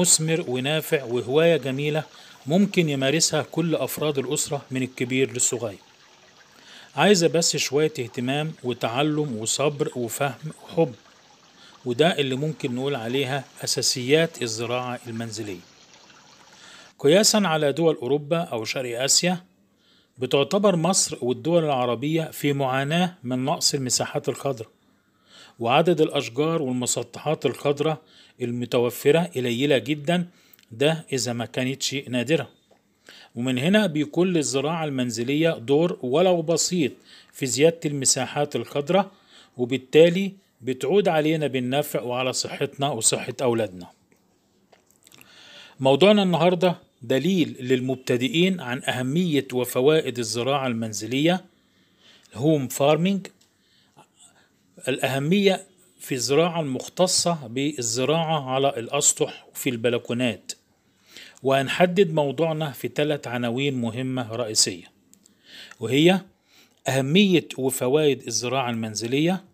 مثمر ونافع وهواية جميلة ممكن يمارسها كل أفراد الأسرة من الكبير للصغير عايزة بس شوية اهتمام وتعلم وصبر وفهم وحب وده اللي ممكن نقول عليها أساسيات الزراعة المنزلية قياسا على دول أوروبا أو شرق آسيا بتعتبر مصر والدول العربية في معاناة من نقص المساحات الخضراء وعدد الأشجار والمسطحات الخضراء المتوفرة قليلة جدا ده إذا ما كانتش نادرة ومن هنا بيكون للزراعة المنزلية دور ولو بسيط في زيادة المساحات الخضراء وبالتالي بتعود علينا بالنفع وعلى صحتنا وصحة أولادنا موضوعنا النهاردة دليل للمبتدئين عن أهمية وفوائد الزراعة المنزلية هوم فارمينج الأهمية في الزراعة المختصة بالزراعة على الأسطح وفي البلكونات وهنحدد موضوعنا في ثلاث عناوين مهمة رئيسية وهي أهمية وفوائد الزراعة المنزلية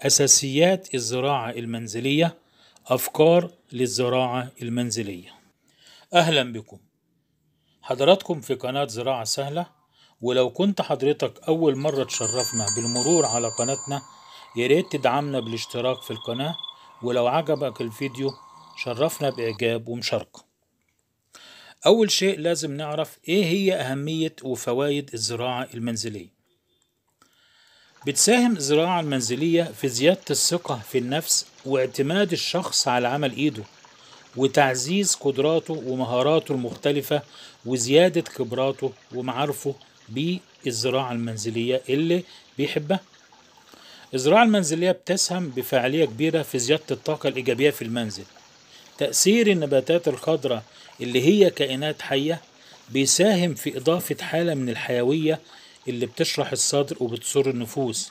أساسيات الزراعة المنزلية أفكار للزراعة المنزلية أهلا بكم حضراتكم في قناة زراعة سهلة ولو كنت حضرتك أول مرة تشرفنا بالمرور على قناتنا ياريت تدعمنا بالاشتراك في القناة ولو عجبك الفيديو شرفنا بإعجاب ومشاركة أول شيء لازم نعرف إيه هي أهمية وفوائد الزراعة المنزلية بتساهم الزراعة المنزلية في زيادة الثقة في النفس واعتماد الشخص على عمل إيده وتعزيز قدراته ومهاراته المختلفة وزيادة خبراته ومعارفه بالزراعة المنزلية اللي بيحبها الزراعة المنزلية بتسهم بفاعلية كبيرة في زيادة الطاقة الإيجابية في المنزل تأثير النباتات الخضراء اللي هي كائنات حية بيساهم في إضافة حالة من الحيوية اللي بتشرح الصدر وبتسر النفوس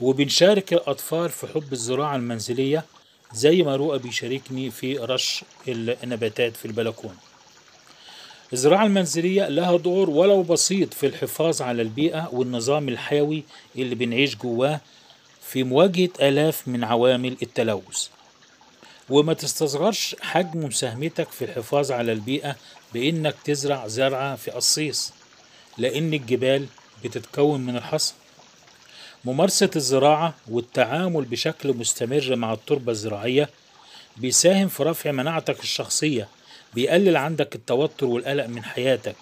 وبنشارك الأطفال في حب الزراعة المنزلية زي ما رؤى بيشاركني في رش النباتات في البلكون الزراعة المنزلية لها دور ولو بسيط في الحفاظ على البيئة والنظام الحيوي اللي بنعيش جواه في مواجهة آلاف من عوامل التلوث وما تستصغرش حجم مساهمتك في الحفاظ على البيئة بإنك تزرع زرعة في قصيص لأن الجبال بتتكون من الحصى ممارسة الزراعة والتعامل بشكل مستمر مع التربة الزراعية بيساهم في رفع مناعتك الشخصية بيقلل عندك التوتر والقلق من حياتك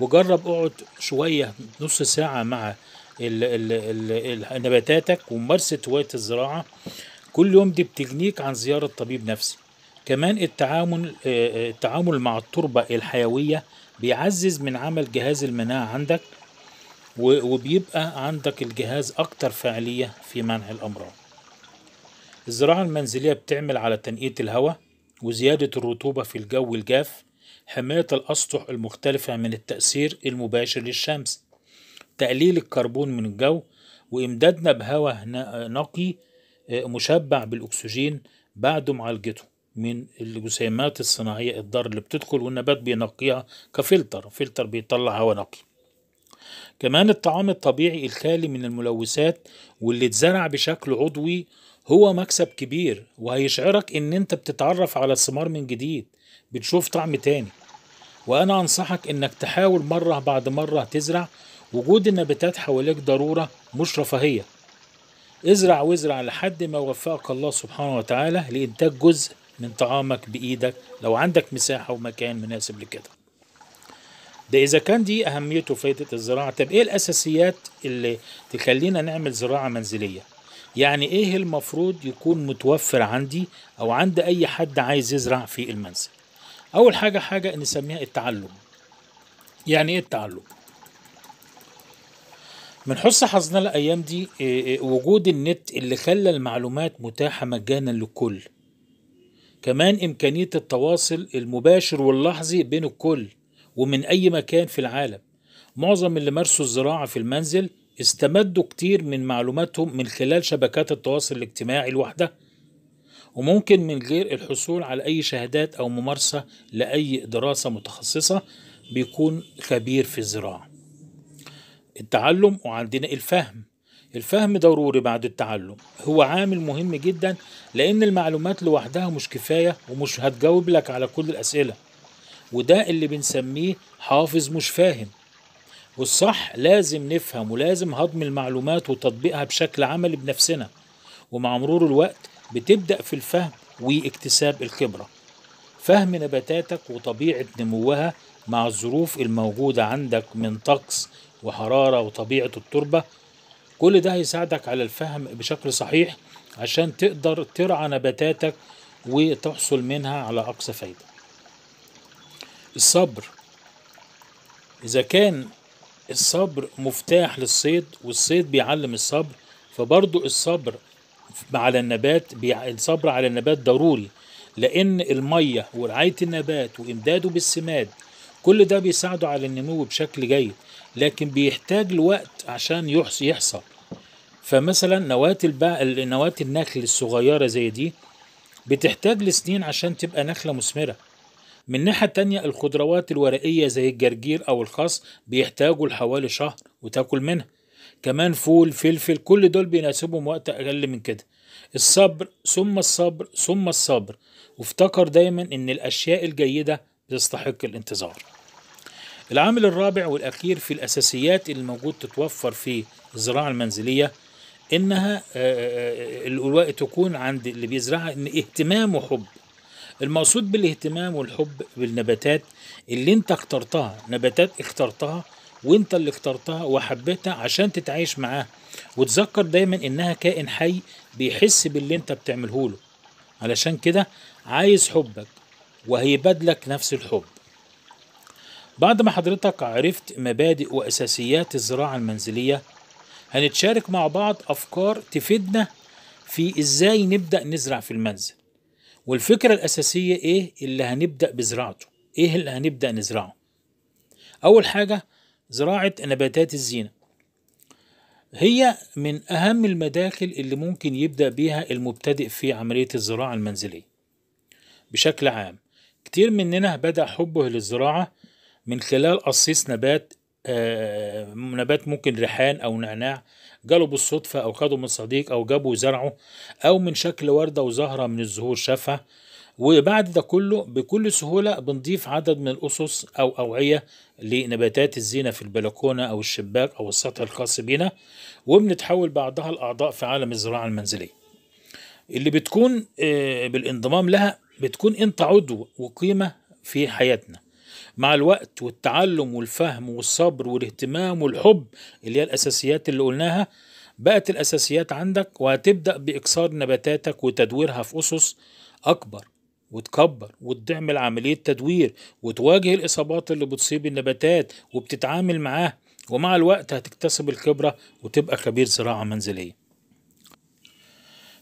وجرب اقعد شوية نص ساعة مع ال ال ال الـ نباتاتك وممارسة هواية الزراعة كل يوم دي بتجنيك عن زيارة طبيب نفسي كمان التعامل آه، آه، التعامل مع التربة الحيوية بيعزز من عمل جهاز المناعة عندك وبيبقى عندك الجهاز أكتر فعالية في منع الأمراض الزراعة المنزلية بتعمل على تنقية الهواء وزيادة الرطوبة في الجو الجاف حماية الأسطح المختلفة من التأثير المباشر للشمس تقليل الكربون من الجو وإمدادنا بهواء نقي آه، مشبع بالأكسجين بعد معالجته من الجسيمات الصناعية الضار اللي بتدخل والنبات بينقيها كفلتر فلتر بيطلع هواء نقي كمان الطعام الطبيعي الخالي من الملوثات واللي اتزرع بشكل عضوي هو مكسب كبير وهيشعرك ان انت بتتعرف على الثمار من جديد بتشوف طعم تاني وأنا أنصحك إنك تحاول مرة بعد مرة تزرع وجود النباتات حواليك ضرورة مش رفاهية ازرع وازرع لحد ما يوفقك الله سبحانه وتعالى لإنتاج جزء من طعامك بإيدك لو عندك مساحة ومكان مناسب لكده ده إذا كان دي أهميته وفايدة الزراعة طب إيه الأساسيات اللي تخلينا نعمل زراعة منزلية يعني إيه المفروض يكون متوفر عندي أو عند أي حد عايز يزرع في المنزل اول حاجه حاجه نسميها التعلم يعني ايه التعلم من حسن حظنا الايام دي آه، آه، وجود النت اللي خلى المعلومات متاحه مجانا للكل كمان امكانيه التواصل المباشر واللحظي بين الكل ومن اي مكان في العالم معظم اللي مارسوا الزراعه في المنزل استمدوا كتير من معلوماتهم من خلال شبكات التواصل الاجتماعي لوحدها وممكن من غير الحصول على أي شهادات أو ممارسة لأي دراسة متخصصة بيكون خبير في الزراعة التعلم وعندنا الفهم الفهم ضروري بعد التعلم هو عامل مهم جدا لأن المعلومات لوحدها مش كفاية ومش هتجاوب لك على كل الأسئلة وده اللي بنسميه حافظ مش فاهم والصح لازم نفهم ولازم هضم المعلومات وتطبيقها بشكل عملي بنفسنا ومع مرور الوقت بتبدأ في الفهم واكتساب الخبرة فهم نباتاتك وطبيعة نموها مع الظروف الموجودة عندك من طقس وحرارة وطبيعة التربة كل ده هيساعدك على الفهم بشكل صحيح عشان تقدر ترعى نباتاتك وتحصل منها على أقصى فايدة الصبر إذا كان الصبر مفتاح للصيد والصيد بيعلم الصبر فبرضو الصبر على النبات الصبر على النبات ضروري لأن المية ورعاية النبات وإمداده بالسماد كل ده بيساعده على النمو بشكل جيد لكن بيحتاج لوقت عشان يحصل فمثلا نواة الب... نواة النخل الصغيرة زي دي بتحتاج لسنين عشان تبقى نخلة مثمرة من ناحية تانية الخضروات الورقية زي الجرجير أو الخس بيحتاجوا لحوالي شهر وتاكل منها كمان فول فلفل كل دول بيناسبهم وقت اقل من كده الصبر ثم الصبر ثم الصبر وافتكر دايما ان الاشياء الجيده تستحق الانتظار العامل الرابع والاخير في الاساسيات اللي موجود تتوفر في الزراعه المنزليه انها آه، آه، آه، تكون عند اللي بيزرعها ان اهتمام وحب المقصود بالاهتمام والحب بالنباتات اللي انت اخترتها نباتات اخترتها وانت اللي اخترتها وحبيتها عشان تتعايش معاها وتذكر دايما انها كائن حي بيحس باللي انت بتعمله له علشان كده عايز حبك وهيبادلك نفس الحب بعد ما حضرتك عرفت مبادئ واساسيات الزراعه المنزليه هنتشارك مع بعض افكار تفيدنا في ازاي نبدا نزرع في المنزل والفكره الاساسيه ايه اللي هنبدا بزراعته ايه اللي هنبدا نزرعه اول حاجه زراعة نباتات الزينة هي من أهم المداخل اللي ممكن يبدأ بيها المبتدئ في عملية الزراعة المنزلية بشكل عام كتير مننا بدأ حبه للزراعة من خلال قصيص نبات آه نبات ممكن ريحان أو نعناع جاله بالصدفة أو خده من صديق أو جابه وزرعه أو من شكل وردة وزهرة من الزهور شافها وبعد ده كله بكل سهولة بنضيف عدد من الأسس أو أوعية لنباتات الزينة في البلكونة أو الشباك أو السطح الخاص بينا وبنتحول بعضها لأعضاء في عالم الزراعة المنزلية اللي بتكون آه، بالانضمام لها بتكون أنت عضو وقيمة في حياتنا مع الوقت والتعلم والفهم والصبر والاهتمام والحب اللي هي الأساسيات اللي قلناها بقت الأساسيات عندك وهتبدأ بإكسار نباتاتك وتدويرها في أسس أكبر وتكبر وتعمل عملية تدوير وتواجه الإصابات اللي بتصيب النباتات وبتتعامل معاها ومع الوقت هتكتسب الخبرة وتبقى خبير زراعة منزلية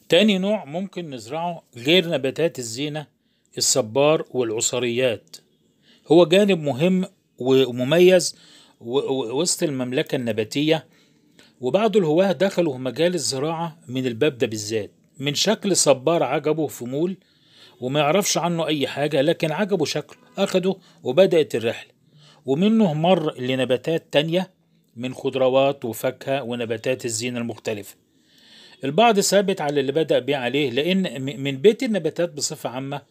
تاني نوع ممكن نزرعه غير نباتات الزينة الصبار والعصريات هو جانب مهم ومميز وسط المملكة النباتية وبعض الهواه دخلوا مجال الزراعة من الباب ده بالذات من شكل صبار عجبه في مول وما يعرفش عنه أي حاجة لكن عجبه شكله أخده وبدأت الرحلة ومنه مر لنباتات تانية من خضروات وفاكهة ونباتات الزينة المختلفة البعض ثابت على اللي بدأ بيه عليه لأن من بيت النباتات بصفة عامة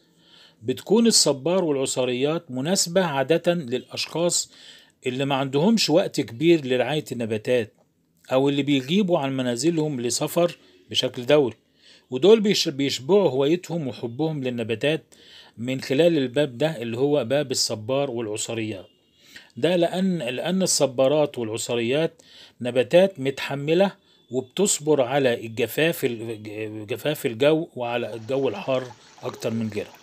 بتكون الصبار والعصاريات مناسبة عادة للأشخاص اللي ما عندهمش وقت كبير لرعاية النباتات أو اللي بيجيبوا عن منازلهم لسفر بشكل دوري ودول بيشبعوا هوايتهم وحبهم للنباتات من خلال الباب ده اللي هو باب الصبار والعصريات ده لأن لأن الصبارات والعصريات نباتات متحملة وبتصبر على الجفاف جفاف الجو وعلى الجو الحار أكتر من غيرها.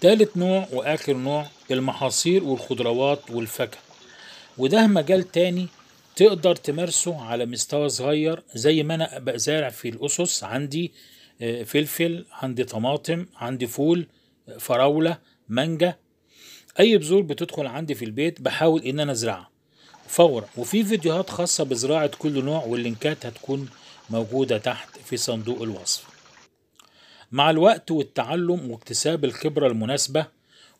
تالت نوع وآخر نوع المحاصيل والخضروات والفاكهة وده مجال تاني تقدر تمارسه على مستوى صغير زي ما انا ابقى زارع في الاسس عندي آه، فلفل عندي طماطم عندي فول آه، فراوله مانجا اي بذور بتدخل عندي في البيت بحاول ان انا ازرعها فورا وفي فيديوهات خاصه بزراعه كل نوع واللينكات هتكون موجوده تحت في صندوق الوصف مع الوقت والتعلم واكتساب الخبره المناسبه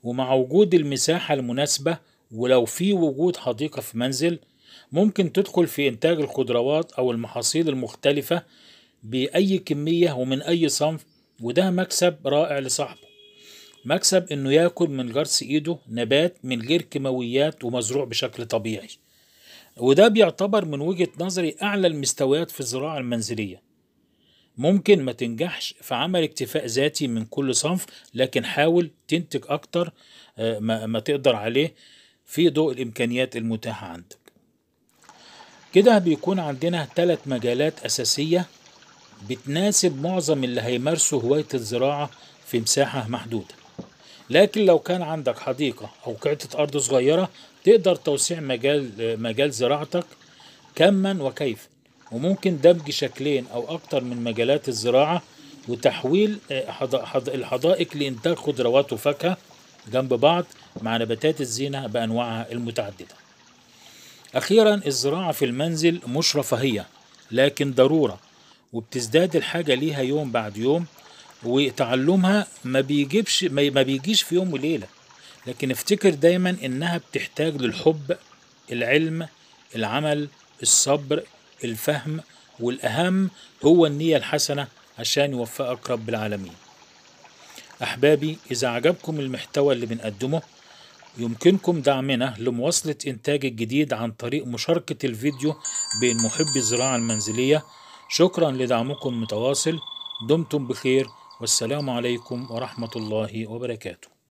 ومع وجود المساحه المناسبه ولو في وجود حديقه في منزل ممكن تدخل في إنتاج الخضروات أو المحاصيل المختلفة بأي كمية ومن أي صنف وده مكسب رائع لصاحبه مكسب إنه ياكل من غرس إيده نبات من غير كيماويات ومزروع بشكل طبيعي وده بيعتبر من وجهة نظري أعلى المستويات في الزراعة المنزلية ممكن ما تنجحش في عمل اكتفاء ذاتي من كل صنف لكن حاول تنتج أكتر آه، ما تقدر عليه في ضوء الإمكانيات المتاحة عندك كده بيكون عندنا ثلاث مجالات أساسية بتناسب معظم اللي هيمارسوا هواية الزراعة في مساحة محدودة لكن لو كان عندك حديقة أو قطعة أرض صغيرة تقدر توسيع مجال مجال زراعتك كما وكيف وممكن دمج شكلين أو أكتر من مجالات الزراعة وتحويل آه، الحدائق لإنتاج خضروات وفاكهة جنب بعض مع نباتات الزينة بأنواعها المتعددة أخيرا الزراعة في المنزل مش رفاهية لكن ضرورة وبتزداد الحاجة ليها يوم بعد يوم وتعلمها ما بيجيبش ما بيجيش في يوم وليلة لكن افتكر دايما إنها بتحتاج للحب العلم العمل الصبر الفهم والأهم هو النية الحسنة عشان يوفقك رب العالمين أحبابي إذا عجبكم المحتوى اللي بنقدمه يمكنكم دعمنا لمواصلة إنتاج الجديد عن طريق مشاركة الفيديو بين محبي الزراعة المنزلية شكرا لدعمكم المتواصل دمتم بخير والسلام عليكم ورحمة الله وبركاته